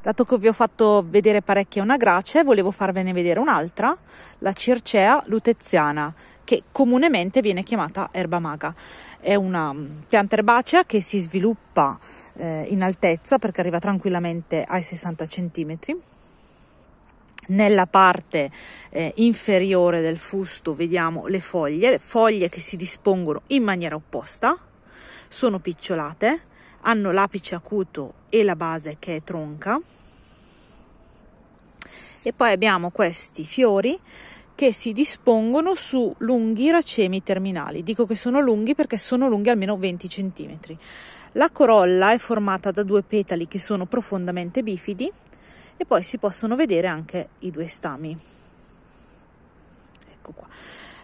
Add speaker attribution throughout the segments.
Speaker 1: Dato che vi ho fatto vedere parecchie una grace, volevo farvene vedere un'altra, la Circea lutetiana, che comunemente viene chiamata erba maga. È una mm, pianta erbacea che si sviluppa eh, in altezza perché arriva tranquillamente ai 60 cm. Nella parte eh, inferiore del fusto vediamo le foglie, foglie che si dispongono in maniera opposta, sono picciolate, hanno l'apice acuto e la base che è tronca e poi abbiamo questi fiori che si dispongono su lunghi racemi terminali. Dico che sono lunghi perché sono lunghi almeno 20 cm. La corolla è formata da due petali che sono profondamente bifidi e poi si possono vedere anche i due stami. Ecco qua.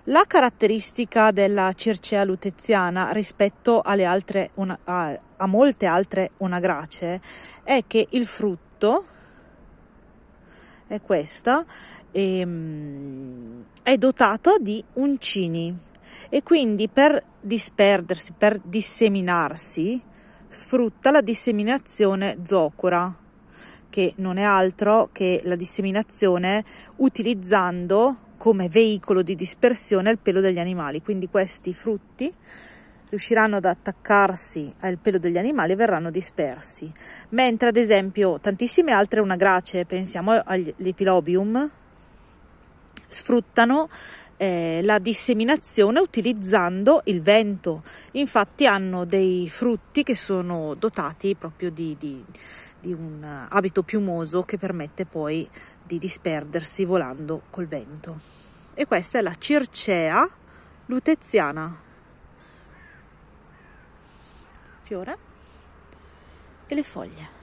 Speaker 1: La caratteristica della Circea lutetiana rispetto altre, una, a, a molte altre onagracee è che il frutto è questa, ehm, è dotato di uncini e quindi per disperdersi, per disseminarsi, sfrutta la disseminazione zocora, che non è altro che la disseminazione utilizzando come veicolo di dispersione al pelo degli animali, quindi questi frutti riusciranno ad attaccarsi al pelo degli animali e verranno dispersi, mentre ad esempio tantissime altre una pensiamo agli epilobium, sfruttano eh, la disseminazione utilizzando il vento. Infatti hanno dei frutti che sono dotati proprio di, di, di un abito piumoso che permette poi di disperdersi volando col vento. E questa è la Circea luteziana. Fiore e le foglie.